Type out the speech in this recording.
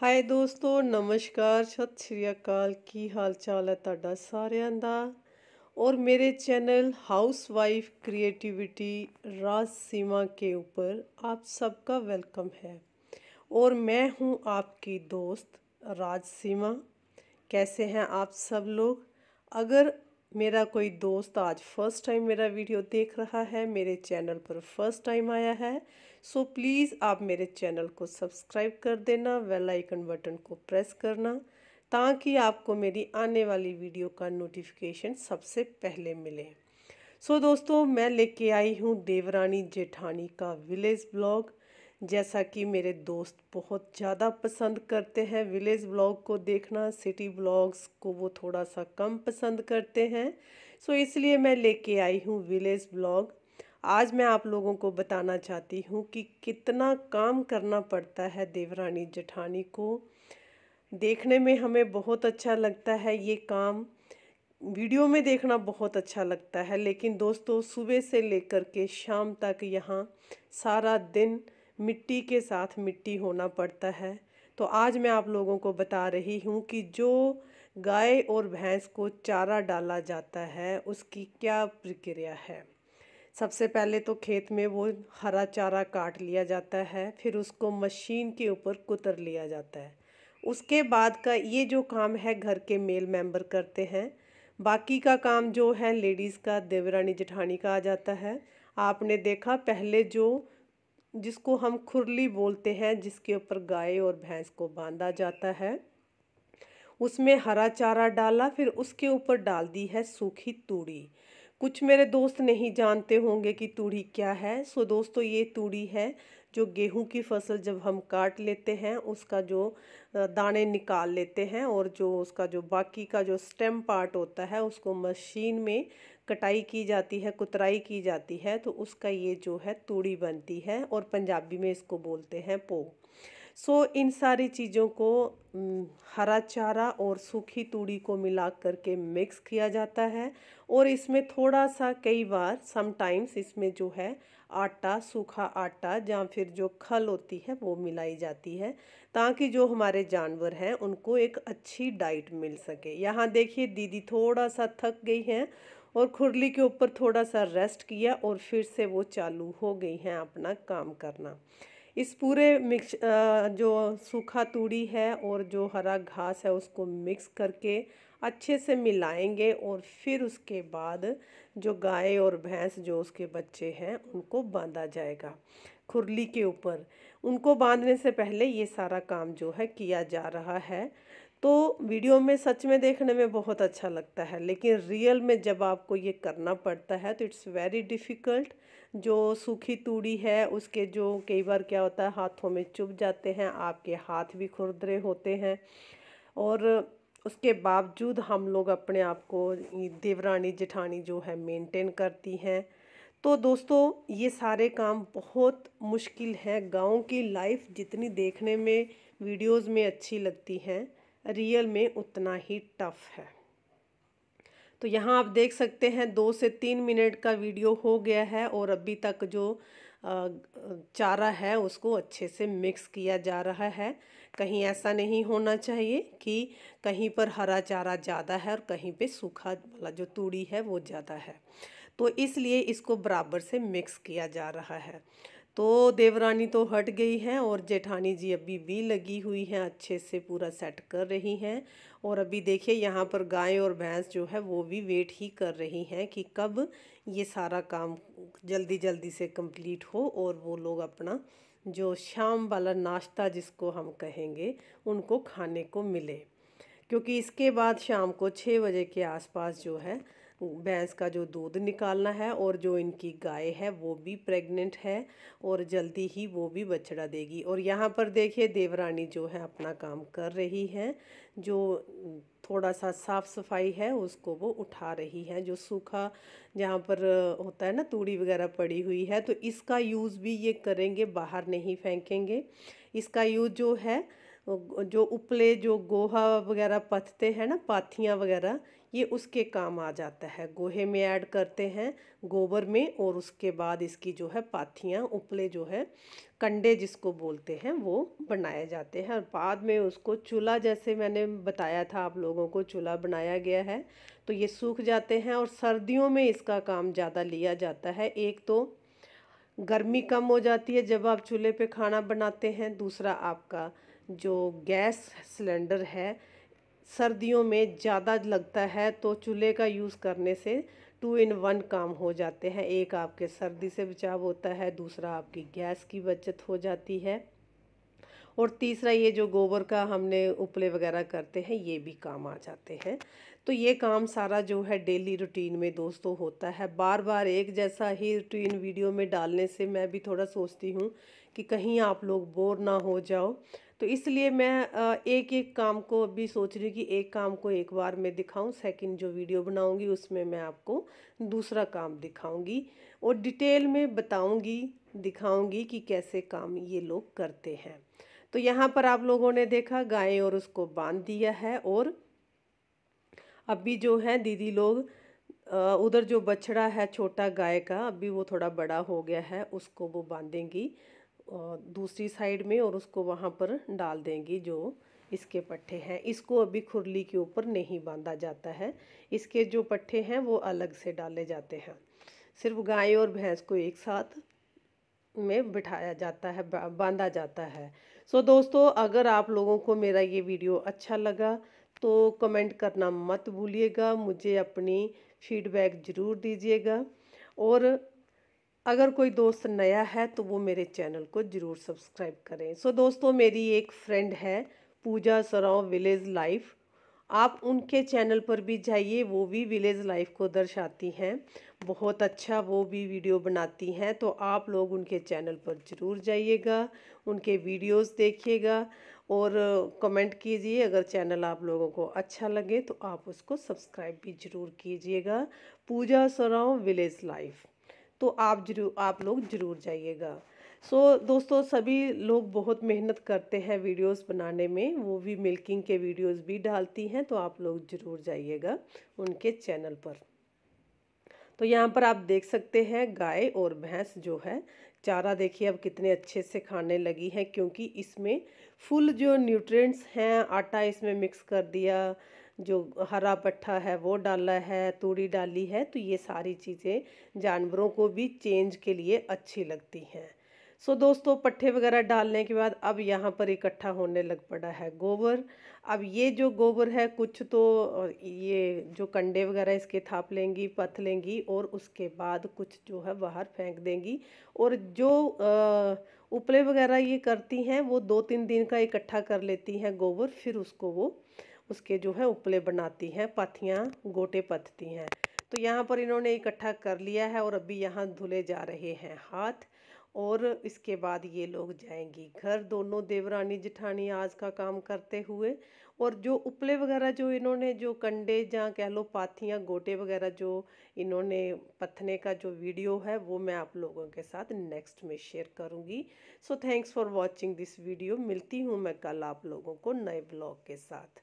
हाय दोस्तों नमस्कार सत श्री अकाल की हाल चाल है ਤੁਹਾਡਾ ਸਾਰਿਆਂ ਦਾ और मेरे channel housewife creativity Raj Seema के ऊपर आप सबका वेलकम है और मैं हूं आपकी दोस्त राज सीमा कैसे हैं आप सब लोग अगर मेरा कोई दोस्त आज फर्स्ट टाइम मेरा वीडियो देख रहा है मेरे चैनल पर फर्स्ट टाइम आया है सो so प्लीज़ आप मेरे चैनल को सब्सक्राइब कर देना वेल आइकन बटन को प्रेस करना ताकि आपको मेरी आने वाली वीडियो का नोटिफिकेशन सबसे पहले मिले सो so, दोस्तों मैं लेके आई हूँ देवरानी जेठानी का विलेज ब्लॉग जैसा कि मेरे दोस्त बहुत ज़्यादा पसंद करते हैं विलेज ब्लॉग को देखना सिटी ब्लॉग्स को वो थोड़ा सा कम पसंद करते हैं सो so, इसलिए मैं लेके आई हूँ विलेज ब्लॉग आज मैं आप लोगों को बताना चाहती हूँ कि कितना काम करना पड़ता है देवरानी जेठानी को देखने में हमें बहुत अच्छा लगता है ये काम वीडियो में देखना बहुत अच्छा लगता है लेकिन दोस्तों सुबह से लेकर के शाम तक यहाँ सारा दिन मिट्टी के साथ मिट्टी होना पड़ता है तो आज मैं आप लोगों को बता रही हूँ कि जो गाय और भैंस को चारा डाला जाता है उसकी क्या प्रक्रिया है सबसे पहले तो खेत में वो हरा चारा काट लिया जाता है फिर उसको मशीन के ऊपर कुतर लिया जाता है उसके बाद का ये जो काम है घर के मेल मेंबर करते हैं बाकी का काम जो है लेडीज़ का देवरानी जेठानी का आ जाता है आपने देखा पहले जो जिसको हम खुरली बोलते हैं जिसके ऊपर गाय और भैंस को बांधा जाता है उसमें हरा चारा डाला फिर उसके ऊपर डाल दी है सूखी तूड़ी कुछ मेरे दोस्त नहीं जानते होंगे कि तूड़ी क्या है सो दोस्तों ये तूड़ी है जो गेहूं की फसल जब हम काट लेते हैं उसका जो दाने निकाल लेते हैं और जो उसका जो बाकी का जो स्टेम पार्ट होता है उसको मशीन में कटाई की जाती है कुतराई की जाती है तो उसका ये जो है तूड़ी बनती है और पंजाबी में इसको बोलते हैं पो सो so, इन सारी चीज़ों को हरा चारा और सूखी तूड़ी को मिला करके मिक्स किया जाता है और इसमें थोड़ा सा कई बार समटाइम्स इसमें जो है आटा सूखा आटा या फिर जो खल होती है वो मिलाई जाती है ताकि जो हमारे जानवर हैं उनको एक अच्छी डाइट मिल सके यहाँ देखिए दीदी थोड़ा सा थक गई हैं और खुरली के ऊपर थोड़ा सा रेस्ट किया और फिर से वो चालू हो गई हैं अपना काम करना इस पूरे मिक्स जो सूखा तूड़ी है और जो हरा घास है उसको मिक्स करके अच्छे से मिलाएंगे और फिर उसके बाद जो गाय और भैंस जो उसके बच्चे हैं उनको बांधा जाएगा खुरली के ऊपर उनको बांधने से पहले ये सारा काम जो है किया जा रहा है तो वीडियो में सच में देखने में बहुत अच्छा लगता है लेकिन रियल में जब आपको ये करना पड़ता है तो इट्स वेरी डिफ़िकल्ट जो सूखी तूड़ी है उसके जो कई बार क्या होता है हाथों में चुभ जाते हैं आपके हाथ भी खुरदरे होते हैं और उसके बावजूद हम लोग अपने आप को देवरानी जेठानी जो है मेंटेन करती हैं तो दोस्तों ये सारे काम बहुत मुश्किल हैं गांव की लाइफ जितनी देखने में वीडियोस में अच्छी लगती हैं रियल में उतना ही टफ है तो यहाँ आप देख सकते हैं दो से तीन मिनट का वीडियो हो गया है और अभी तक जो चारा है उसको अच्छे से मिक्स किया जा रहा है कहीं ऐसा नहीं होना चाहिए कि कहीं पर हरा चारा ज़्यादा है और कहीं पे सूखा वाला जो तूड़ी है वो ज़्यादा है तो इसलिए इसको बराबर से मिक्स किया जा रहा है तो देवरानी तो हट गई हैं और जेठानी जी अभी भी लगी हुई हैं अच्छे से पूरा सेट कर रही हैं और अभी देखिए यहाँ पर गाय और भैंस जो है वो भी वेट ही कर रही हैं कि कब ये सारा काम जल्दी जल्दी से कंप्लीट हो और वो लोग अपना जो शाम वाला नाश्ता जिसको हम कहेंगे उनको खाने को मिले क्योंकि इसके बाद शाम को छः बजे के आसपास जो है भैंस का जो दूध निकालना है और जो इनकी गाय है वो भी प्रेग्नेंट है और जल्दी ही वो भी बछड़ा देगी और यहाँ पर देखिए देवरानी जो है अपना काम कर रही है जो थोड़ा सा साफ़ सफाई है उसको वो उठा रही है जो सूखा जहाँ पर होता है ना तूड़ी वगैरह पड़ी हुई है तो इसका यूज़ भी ये करेंगे बाहर नहीं फेंकेंगे इसका यूज़ जो है जो उपले जो गोहा वगैरह पथते हैं ना पाथियाँ वगैरह ये उसके काम आ जाता है गोहे में ऐड करते हैं गोबर में और उसके बाद इसकी जो है पाथियाँ उपले जो है कंडे जिसको बोलते हैं वो बनाए जाते हैं और बाद में उसको चूल्हा जैसे मैंने बताया था आप लोगों को चूल्हा बनाया गया है तो ये सूख जाते हैं और सर्दियों में इसका काम ज़्यादा लिया जाता है एक तो गर्मी कम हो जाती है जब आप चूल्हे पर खाना बनाते हैं दूसरा आपका जो गैस सिलेंडर है सर्दियों में ज़्यादा लगता है तो चूल्हे का यूज़ करने से टू इन वन काम हो जाते हैं एक आपके सर्दी से बचाव होता है दूसरा आपकी गैस की बचत हो जाती है और तीसरा ये जो गोबर का हमने उपले वगैरह करते हैं ये भी काम आ जाते हैं तो ये काम सारा जो है डेली रूटीन में दोस्तों होता है बार बार एक जैसा ही रूटीन वीडियो में डालने से मैं भी थोड़ा सोचती हूँ कि कहीं आप लोग बोर ना हो जाओ तो इसलिए मैं एक एक काम को अभी सोच रही हूँ कि एक काम को एक बार मैं दिखाऊं सेकंड जो वीडियो बनाऊंगी उसमें मैं आपको दूसरा काम दिखाऊंगी और डिटेल में बताऊंगी दिखाऊंगी कि कैसे काम ये लोग करते हैं तो यहाँ पर आप लोगों ने देखा गाय और उसको बांध दिया है और अभी जो है दीदी लोग उधर जो बछड़ा है छोटा गाय का अभी वो थोड़ा बड़ा हो गया है उसको वो बांधेंगी दूसरी साइड में और उसको वहाँ पर डाल देंगी जो इसके पट्ठे हैं इसको अभी खुरली के ऊपर नहीं बांधा जाता है इसके जो पट्ठे हैं वो अलग से डाले जाते हैं सिर्फ गाय और भैंस को एक साथ में बिठाया जाता है बांधा जाता है सो दोस्तों अगर आप लोगों को मेरा ये वीडियो अच्छा लगा तो कमेंट करना मत भूलिएगा मुझे अपनी फीडबैक ज़रूर दीजिएगा और अगर कोई दोस्त नया है तो वो मेरे चैनल को ज़रूर सब्सक्राइब करें सो so, दोस्तों मेरी एक फ्रेंड है पूजा सराव विलेज लाइफ आप उनके चैनल पर भी जाइए वो भी विलेज लाइफ को दर्शाती हैं बहुत अच्छा वो भी वीडियो बनाती हैं तो आप लोग उनके चैनल पर ज़रूर जाइएगा उनके वीडियोस देखिएगा और कमेंट कीजिए अगर चैनल आप लोगों को अच्छा लगे तो आप उसको सब्सक्राइब भी ज़रूर कीजिएगा पूजा सराव विलेज लाइफ तो आप जरूर आप लोग ज़रूर जाइएगा सो so, दोस्तों सभी लोग बहुत मेहनत करते हैं वीडियोस बनाने में वो भी मिल्किंग के वीडियोस भी डालती हैं तो आप लोग ज़रूर जाइएगा उनके चैनल पर तो यहाँ पर आप देख सकते हैं गाय और भैंस जो है चारा देखिए अब कितने अच्छे से खाने लगी है क्योंकि इसमें फुल जो न्यूट्रिएंट्स हैं आटा इसमें मिक्स कर दिया जो हरा पट्ठा है वो डाला है तूड़ी डाली है तो ये सारी चीज़ें जानवरों को भी चेंज के लिए अच्छी लगती हैं सो so, दोस्तों पट्ठे वगैरह डालने के बाद अब यहाँ पर इकट्ठा होने लग पड़ा है गोबर अब ये जो गोबर है कुछ तो ये जो कंडे वगैरह इसके थाप लेंगी पथ लेंगी और उसके बाद कुछ जो है बाहर फेंक देंगी और जो उपले वगैरह ये करती हैं वो दो तीन दिन का इकट्ठा कर लेती हैं गोबर फिर उसको वो उसके जो है उपले बनाती हैं पाथियाँ गोटे पथती हैं तो यहाँ पर इन्होंने इकट्ठा कर लिया है और अभी यहाँ धुले जा रहे हैं हाथ और इसके बाद ये लोग जाएंगी घर दोनों देवरानी जिठानी आज का काम करते हुए और जो उपले वगैरह जो इन्होंने जो कंडे जहाँ कह लो पाथियाँ गोटे वगैरह जो इन्होंने पथने का जो वीडियो है वो मैं आप लोगों के साथ नेक्स्ट में शेयर करूँगी so thanks for watching this video मिलती हूँ मैं कल आप लोगों को नए ब्लॉग के साथ